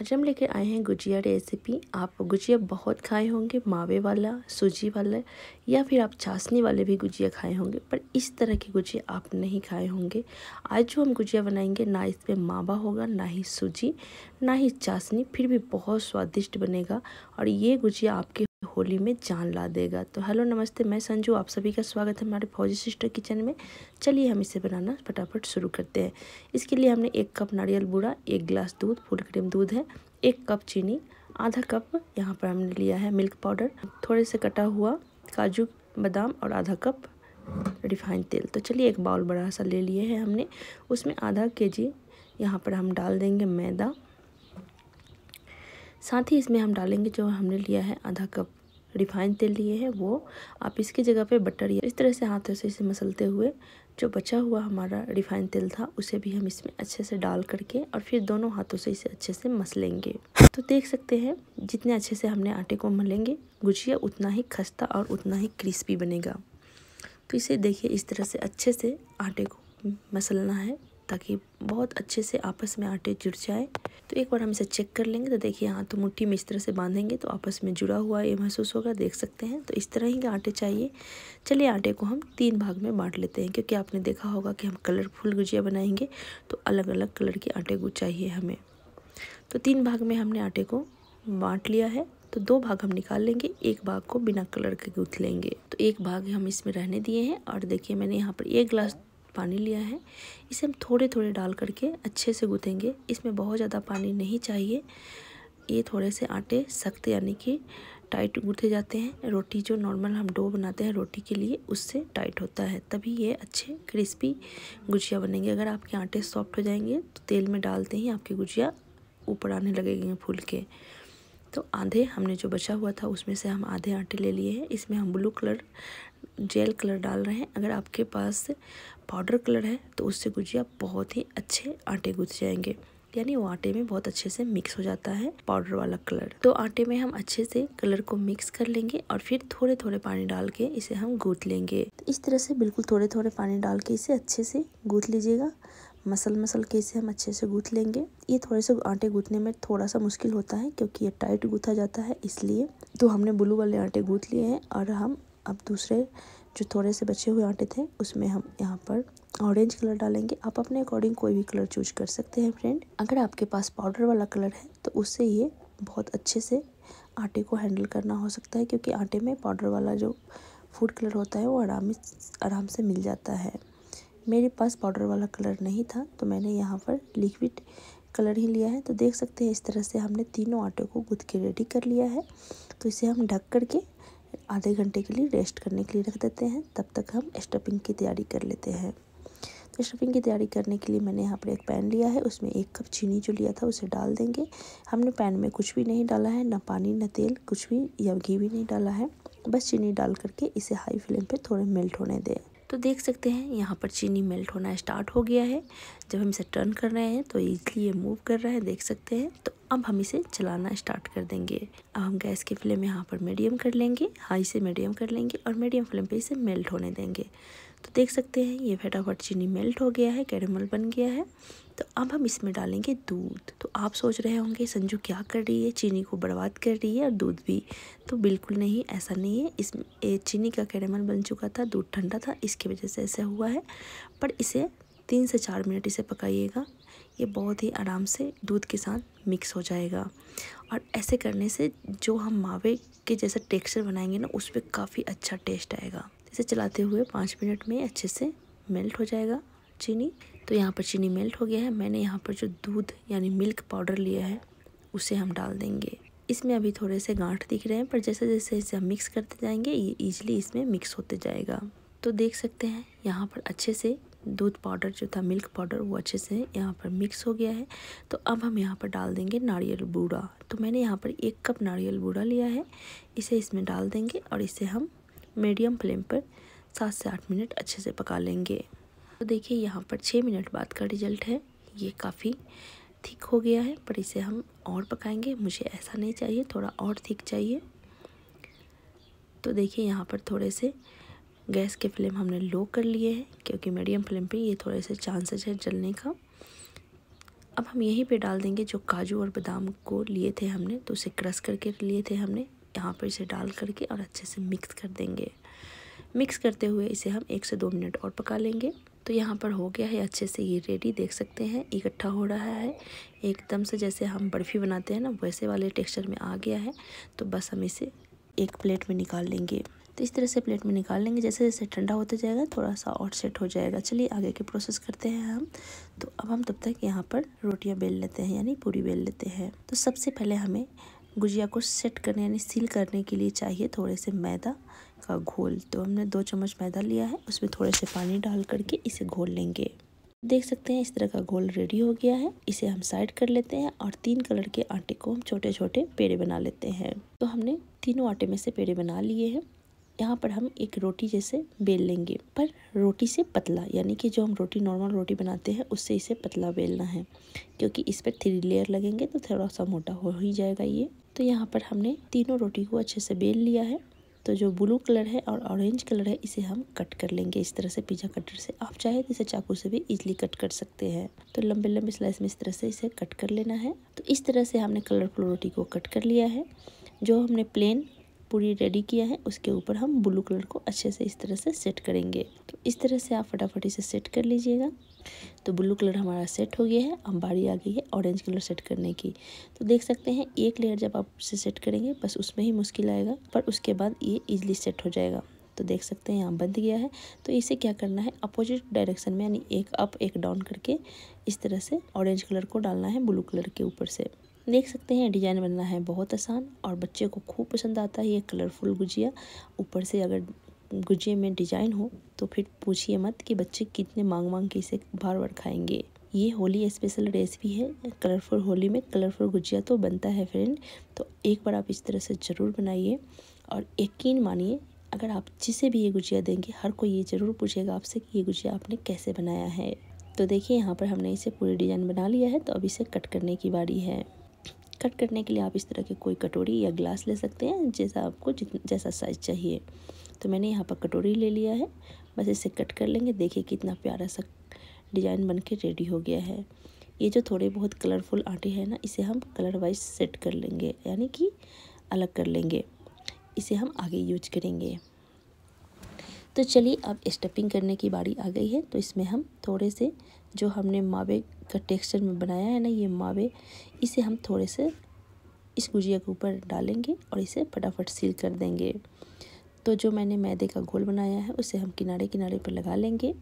आज हम लेकर आए हैं गुजिया रेसिपी आप गुजिया बहुत खाए होंगे मावे वाला सूजी वाला या फिर आप चाशनी वाले भी गुजिया खाए होंगे पर इस तरह के गुजिया आप नहीं खाए होंगे आज जो हम गुजिया बनाएंगे ना इसमें मावा होगा ना ही सूजी ना ही चाशनी फिर भी बहुत स्वादिष्ट बनेगा और ये गुजिया आपके होली में जान ला देगा तो हेलो नमस्ते मैं संजू आप सभी का स्वागत है हमारे फौजी सिस्टर किचन में चलिए हम इसे बनाना फटाफट शुरू करते हैं इसके लिए हमने एक कप नारियल बूढ़ा एक गिलास दूध फुल क्रीम दूध है एक कप चीनी आधा कप यहाँ पर हमने लिया है मिल्क पाउडर थोड़े से कटा हुआ काजू बादाम और आधा कप रिफाइंड तेल तो चलिए एक बाउल बड़ा सा ले लिए है हमने उसमें आधा के जी यहाँ पर हम डाल देंगे मैदा साथ ही इसमें हम डालेंगे जो हमने लिया है आधा कप रिफाइंड तेल लिए हैं वो आप इसकी जगह पे बटर या इस तरह से हाथों से इसे मसलते हुए जो बचा हुआ हमारा रिफाइंड तेल था उसे भी हम इसमें अच्छे से डाल करके और फिर दोनों हाथों से इसे अच्छे से मसलेंगे तो देख सकते हैं जितने अच्छे से हमने आटे को मलेंगे गुजिया उतना ही खस्ता और उतना ही क्रिस्पी बनेगा तो इसे देखिए इस तरह से अच्छे से आटे को मसलना है ताकि बहुत अच्छे से आपस में आटे जुड़ जाए तो एक बार हम इसे चेक कर लेंगे तो देखिए हाँ तो मुट्ठी में इस तरह से बांधेंगे तो आपस में जुड़ा हुआ ये महसूस होगा देख सकते हैं तो इस तरह ही के आटे चाहिए चलिए आटे को हम तीन भाग में बांट लेते हैं क्योंकि आपने देखा होगा कि हम कलरफुल गुजिया बनाएंगे तो अलग अलग कलर के आटे को चाहिए हमें तो तीन भाग में हमने आटे को बांट लिया है तो दो भाग हम निकाल लेंगे एक भाग को बिना कलर के गूथ लेंगे तो एक भाग हम इसमें रहने दिए हैं और देखिए मैंने यहाँ पर एक गिलास पानी लिया है इसे हम थोड़े थोड़े डाल करके अच्छे से गूँथेंगे इसमें बहुत ज़्यादा पानी नहीं चाहिए ये थोड़े से आटे सख्त यानी कि टाइट गूँथे जाते हैं रोटी जो नॉर्मल हम डो बनाते हैं रोटी के लिए उससे टाइट होता है तभी ये अच्छे क्रिस्पी गुजिया बनेंगे अगर आपके आटे सॉफ्ट हो जाएंगे तो तेल में डालते ही आपकी गुजिया ऊपर आने लगेंगे फूल के तो आधे हमने जो बचा हुआ था उसमें से हम आधे आटे ले लिए हैं इसमें हम ब्लू कलर जेल कलर डाल रहे हैं अगर आपके पास पाउडर कलर है तो उससे गुजिया बहुत ही अच्छे आटे गूँथ जाएंगे यानी वो आटे में बहुत अच्छे से मिक्स हो जाता है पाउडर वाला कलर तो आटे में हम अच्छे से कलर को मिक्स कर लेंगे और फिर थोड़े थोड़े पानी डाल के इसे हम गूथ लेंगे तो इस तरह से बिल्कुल थोड़े थोड़े पानी डाल के इसे अच्छे से गूथ लीजिएगा मसल मसल के इसे हम अच्छे से गूथ लेंगे ये थोड़े से आटे गूथने में थोड़ा सा मुश्किल होता है क्योंकि ये टाइट गूथा जाता है इसलिए तो हमने ब्लू वाले आटे गूथ लिए हैं और हम अब दूसरे जो थोड़े से बचे हुए आटे थे उसमें हम यहाँ पर ऑरेंज कलर डालेंगे आप अपने अकॉर्डिंग कोई भी कलर चूज कर सकते हैं फ्रेंड अगर आपके पास पाउडर वाला कलर है तो उससे ये बहुत अच्छे से आटे को हैंडल करना हो सकता है क्योंकि आटे में पाउडर वाला जो फूड कलर होता है वो आराम आराम से मिल जाता है मेरे पास पाउडर वाला कलर नहीं था तो मैंने यहाँ पर लिक्विड कलर ही लिया है तो देख सकते हैं इस तरह से हमने तीनों आटे को गुद के रेडी कर लिया है तो इसे हम ढक कर के आधे घंटे के लिए रेस्ट करने के लिए रख देते हैं तब तक हम स्टफिंग की तैयारी कर लेते हैं तो स्टफिंग की तैयारी करने के लिए मैंने यहाँ पर एक पैन लिया है उसमें एक कप चीनी जो लिया था उसे डाल देंगे हमने पैन में कुछ भी नहीं डाला है ना पानी ना तेल कुछ भी या घी भी नहीं डाला है बस चीनी डाल करके इसे हाई फ्लेम पर थोड़े मेल्ट होने दें तो देख सकते हैं यहाँ पर चीनी मेल्ट होना स्टार्ट हो गया है जब हम इसे टर्न कर रहे हैं तो ईजली ये मूव कर रहा है देख सकते हैं तो अब हम इसे चलाना स्टार्ट कर देंगे अब हम गैस की फ्लेम यहाँ पर मीडियम कर लेंगे हाई से मीडियम कर लेंगे और मीडियम फ्लेम पर इसे मेल्ट होने देंगे तो देख सकते हैं ये फटाफट चीनी मेल्ट हो गया है कैरेमल बन गया है तो अब हम इसमें डालेंगे दूध तो आप सोच रहे होंगे संजू क्या कर रही है चीनी को बर्बाद कर रही है और दूध भी तो बिल्कुल नहीं ऐसा नहीं है इस चीनी का कैरेमल बन चुका था दूध ठंडा था इसकी वजह से ऐसा हुआ है पर इसे तीन से चार मिनट इसे पकाइएगा ये बहुत ही आराम से दूध के साथ मिक्स हो जाएगा और ऐसे करने से जो हम मावे के जैसा टेक्सचर बनाएंगे ना उस पर काफ़ी अच्छा टेस्ट आएगा इसे चलाते हुए पाँच मिनट में अच्छे से मेल्ट हो जाएगा चीनी तो यहाँ पर चीनी मेल्ट हो गया है मैंने यहाँ पर जो दूध यानी मिल्क पाउडर लिया है उसे हम डाल देंगे इसमें अभी थोड़े से गांठ दिख रहे हैं पर जैसे जैसे इसे हम मिक्स करते जाएंगे ये ईजिली इसमें मिक्स होते जाएगा तो देख सकते हैं यहाँ पर अच्छे से दूध पाउडर जो था मिल्क पाउडर वो अच्छे से यहाँ पर मिक्स हो गया है तो अब हम यहाँ पर डाल देंगे नारियल बूढ़ा तो मैंने यहाँ पर एक कप नारियल बूढ़ा लिया है इसे इसमें डाल देंगे और इसे हम मीडियम फ्लेम पर सात से आठ मिनट अच्छे से पका लेंगे तो देखिए यहाँ पर छः मिनट बाद का रिजल्ट है ये काफ़ी थिक हो गया है पर इसे हम और पकाएंगे मुझे ऐसा नहीं चाहिए थोड़ा और थिक चाहिए तो देखिए यहाँ पर थोड़े से गैस के फ्लेम हमने लो कर लिए हैं क्योंकि मीडियम फ्लेम पे ये थोड़े से चांसेस है जलने का अब हम यहीं पे डाल देंगे जो काजू और बादाम को लिए थे हमने तो उसे क्रश करके लिए थे हमने यहाँ पर इसे डाल करके और अच्छे से मिक्स कर देंगे मिक्स करते हुए इसे हम एक से दो मिनट और पका लेंगे तो यहाँ पर हो गया है अच्छे से ये रेडी देख सकते हैं इकट्ठा हो रहा है एकदम से जैसे हम बर्फ़ी बनाते हैं ना वैसे वाले टेक्सचर में आ गया है तो बस हम इसे एक प्लेट में निकाल लेंगे तो इस तरह से प्लेट में निकाल लेंगे जैसे जैसे ठंडा होता जाएगा थोड़ा सा और सेट हो जाएगा चलिए आगे के प्रोसेस करते हैं हम तो अब हम तब तक यहाँ पर रोटियाँ बेल लेते हैं यानी पूरी बेल लेते हैं तो सबसे पहले हमें गुजिया को सेट करने यानी सील करने के लिए चाहिए थोड़े से मैदा का घोल तो हमने दो चम्मच मैदा लिया है उसमें थोड़े से पानी डाल करके इसे घोल लेंगे देख सकते हैं इस तरह का घोल रेडी हो गया है इसे हम साइड कर लेते हैं और तीन कलर के आटे को हम छोटे छोटे पेड़े बना लेते हैं तो हमने तीनों आटे में से पेड़े बना लिए हैं यहाँ पर हम एक रोटी जैसे बेल लेंगे पर रोटी से पतला यानी कि जो हम रोटी नॉर्मल रोटी बनाते हैं उससे इसे पतला बेलना है क्योंकि इस पर थ्री लेयर लगेंगे तो थोड़ा सा मोटा हो ही जाएगा ये तो यहाँ पर हमने तीनों रोटी को अच्छे से बेल लिया है तो जो ब्लू कलर है और ऑरेंज कलर है इसे हम कट कर लेंगे इस तरह से पिज़्ज़ा कटर से आप चाहे तो इसे चाकू से भी इजीली कट कर सकते हैं तो लंबे लंबे स्लाइस में इस तरह से इसे कट कर लेना है तो इस तरह से हमने कलरफुल रोटी को कट कर लिया है जो हमने प्लेन पूरी रेडी किया है उसके ऊपर हम ब्लू कलर को अच्छे से इस तरह से सेट करेंगे तो इस तरह से आप फटाफट इसे सेट कर लीजिएगा तो ब्लू कलर हमारा सेट हो गया है अब बारी आ गई है ऑरेंज कलर सेट करने की तो देख सकते हैं एक लेयर जब आप इसे सेट करेंगे बस उसमें ही मुश्किल आएगा पर उसके बाद ये ईजिली सेट हो जाएगा तो देख सकते हैं यहाँ बंध गया है तो इसे क्या करना है अपोजिट डायरेक्शन में यानी एक अप एक डाउन करके इस तरह से ऑरेंज कलर को डालना है ब्लू कलर के ऊपर से देख सकते हैं डिज़ाइन बनना है बहुत आसान और बच्चे को खूब पसंद आता है ये कलरफुल गुजिया ऊपर से अगर गुजिया में डिजाइन हो तो फिर पूछिए मत कि बच्चे कितने मांग मांग के इसे बार बार खाएंगे ये होली स्पेशल रेसिपी है कलरफुल होली में कलरफुल गुजिया तो बनता है फ्रेंड तो एक बार आप इस तरह से ज़रूर बनाइए और यकीन मानिए अगर आप जिसे भी ये गुजिया देंगे हर कोई ये ज़रूर पूछेगा आपसे कि ये गुजिया आपने कैसे बनाया है तो देखिए यहाँ पर हमने इसे पूरी डिज़ाइन बना लिया है तो अब इसे कट करने की बारी है कट करने के लिए आप इस तरह की कोई कटोरी या ग्लास ले सकते हैं जैसा आपको जैसा साइज़ चाहिए तो मैंने यहाँ पर कटोरी ले लिया है बस इसे कट कर लेंगे देखिए कितना प्यारा सा डिज़ाइन बन के रेडी हो गया है ये जो थोड़े बहुत कलरफुल आटे हैं ना इसे हम कलर वाइज सेट कर लेंगे यानी कि अलग कर लेंगे इसे हम आगे यूज करेंगे तो चलिए अब स्टफिंग करने की बारी आ गई है तो इसमें हम थोड़े से जो हमने मावे का टेक्सचर में बनाया है ना ये मावे इसे हम थोड़े से इस गुजिया के ऊपर डालेंगे और इसे फटाफट सील कर देंगे तो जो मैंने मैदे का घोल बनाया है उसे हम किनारे किनारे पर लगा लेंगे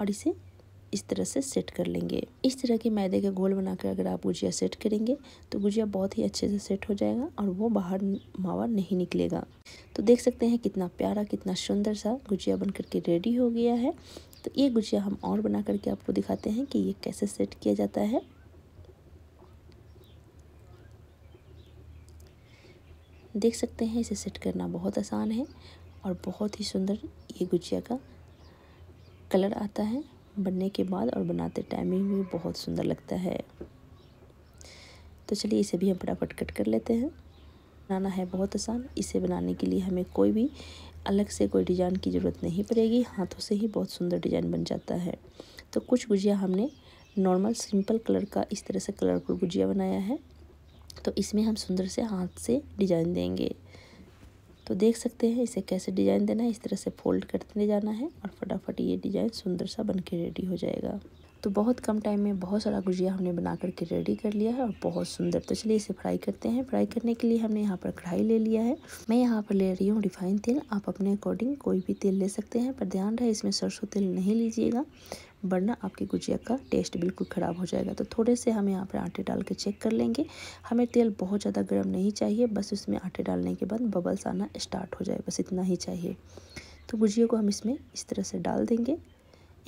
और इसे इस तरह से सेट कर लेंगे इस तरह के मैदे का घोल बनाकर अगर आप गुजिया सेट करेंगे तो गुजिया बहुत ही अच्छे से सेट हो जाएगा और वो बाहर मावा नहीं निकलेगा तो देख सकते हैं कितना प्यारा कितना सुंदर सा गुजिया बनकर के रेडी हो गया है तो ये गुजिया हम और बना करके आपको दिखाते हैं कि ये कैसे सेट किया जाता है देख सकते हैं इसे सेट करना बहुत आसान है और बहुत ही सुंदर ये गुजिया का कलर आता है बनने के बाद और बनाते टाइमिंग भी बहुत सुंदर लगता है तो चलिए इसे भी हम फटाफट कट कर लेते हैं बनाना है बहुत आसान इसे बनाने के लिए हमें कोई भी अलग से कोई डिज़ाइन की ज़रूरत नहीं पड़ेगी हाथों से ही बहुत सुंदर डिज़ाइन बन जाता है तो कुछ गुजिया हमने नॉर्मल सिंपल कलर का इस तरह से कलरफुल गुजिया बनाया है तो इसमें हम सुंदर से हाथ से डिज़ाइन देंगे तो देख सकते हैं इसे कैसे डिज़ाइन देना है इस तरह से फोल्ड करते जाना है और फटाफट ये डिज़ाइन सुंदर सा बन के रेडी हो जाएगा तो बहुत कम टाइम में बहुत सारा गुजिया हमने बना करके रेडी कर लिया है और बहुत सुंदर तो चलिए इसे फ्राई करते हैं फ्राई करने के लिए हमने यहाँ पर कढ़ाई ले लिया है मैं यहाँ पर ले रही हूँ रिफाइन तेल आप अपने अकॉर्डिंग कोई भी तेल ले सकते हैं पर ध्यान रहे इसमें सरसों तेल नहीं लीजिएगा वरना आपकी गुजिया का टेस्ट बिल्कुल ख़राब हो जाएगा तो थोड़े से हम यहाँ पर आटे डाल के चेक कर लेंगे हमें तेल बहुत ज़्यादा गर्म नहीं चाहिए बस उसमें आटे डालने के बाद बबल्स आना स्टार्ट हो जाए बस इतना ही चाहिए तो गुजिया को हम इसमें इस तरह से डाल देंगे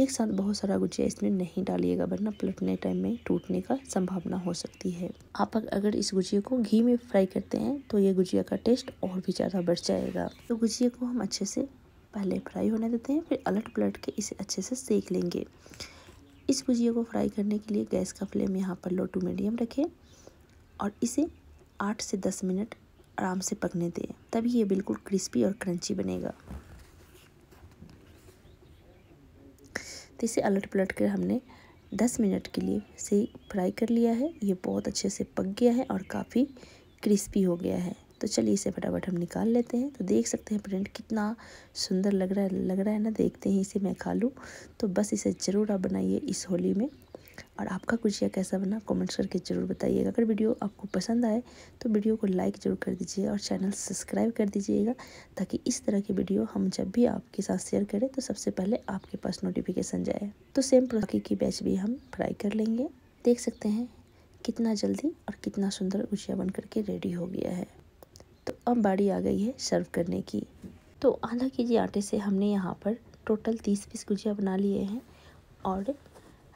एक साथ बहुत सारा गुजिया इसमें नहीं डालिएगा वरना पलटने टाइम में टूटने का संभावना हो सकती है आप अगर इस गुजिया को घी में फ्राई करते हैं तो ये गुजिया का टेस्ट और भी ज़्यादा बढ़ जाएगा तो गुजिया को हम अच्छे से पहले फ्राई होने देते हैं फिर अलट पलट के इसे अच्छे से सेक लेंगे इस भुजिया को फ्राई करने के लिए गैस का फ्लेम यहाँ पर लो टू मीडियम रखें और इसे आठ से दस मिनट आराम से पकने दें तभी ये बिल्कुल क्रिस्पी और क्रंची बनेगा तो इसे अलट पलट कर हमने दस मिनट के लिए से फ्राई कर लिया है ये बहुत अच्छे से पक गया है और काफ़ी क्रिस्पी हो गया है तो चलिए इसे फटाफट हम निकाल लेते हैं तो देख सकते हैं प्रिंट कितना सुंदर लग रहा है लग रहा है ना देखते हैं इसे मैं खा लूँ तो बस इसे ज़रूर आप बनाइए इस होली में और आपका गुजिया कैसा बना कमेंट्स करके ज़रूर बताइएगा अगर वीडियो आपको पसंद आए तो वीडियो को लाइक ज़रूर कर दीजिए और चैनल सब्सक्राइब कर दीजिएगा ताकि इस तरह की वीडियो हम जब भी आपके साथ शेयर करें तो सबसे पहले आपके पास नोटिफिकेशन जाए तो सेम प्रोकी की बैच भी हम फ्राई कर लेंगे देख सकते हैं कितना जल्दी और कितना सुंदर गुजिया बन करके रेडी हो गया है तो अब बारी आ गई है सर्व करने की तो आधा के जी आटे से हमने यहाँ पर टोटल तीस पीस गुजिया बना लिए हैं और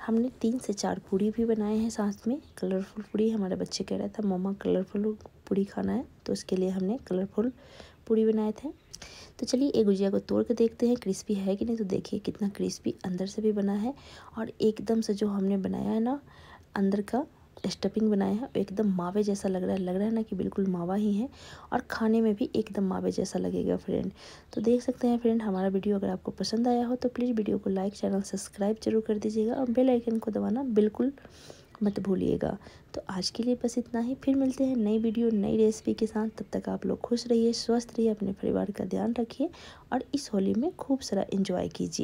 हमने तीन से चार पूरी भी बनाए हैं साथ में कलरफुल पूरी हमारे बच्चे कह रहा था मोमा कलरफुल पूरी खाना है तो उसके लिए हमने कलरफुल पूरी बनाए थे तो चलिए एक गुजिया को तोड़ के देखते हैं क्रिस्पी है कि नहीं तो देखिए कितना क्रिस्पी अंदर से भी बना है और एकदम से जो हमने बनाया है ना अंदर का स्टफिंग बनाया है एकदम मावे जैसा लग रहा है लग रहा है ना कि बिल्कुल मावा ही है और खाने में भी एकदम मावे जैसा लगेगा फ्रेंड तो देख सकते हैं फ्रेंड हमारा वीडियो अगर आपको पसंद आया हो तो प्लीज़ वीडियो को लाइक चैनल सब्सक्राइब जरूर कर दीजिएगा और बेल आइकन को दबाना बिल्कुल मत भूलिएगा तो आज के लिए बस इतना ही फिर मिलते हैं नई वीडियो नई रेसिपी के साथ तब तक आप लोग खुश रहिए स्वस्थ रहिए अपने परिवार का ध्यान रखिए और इस होली में खूब सारा इन्जॉय कीजिए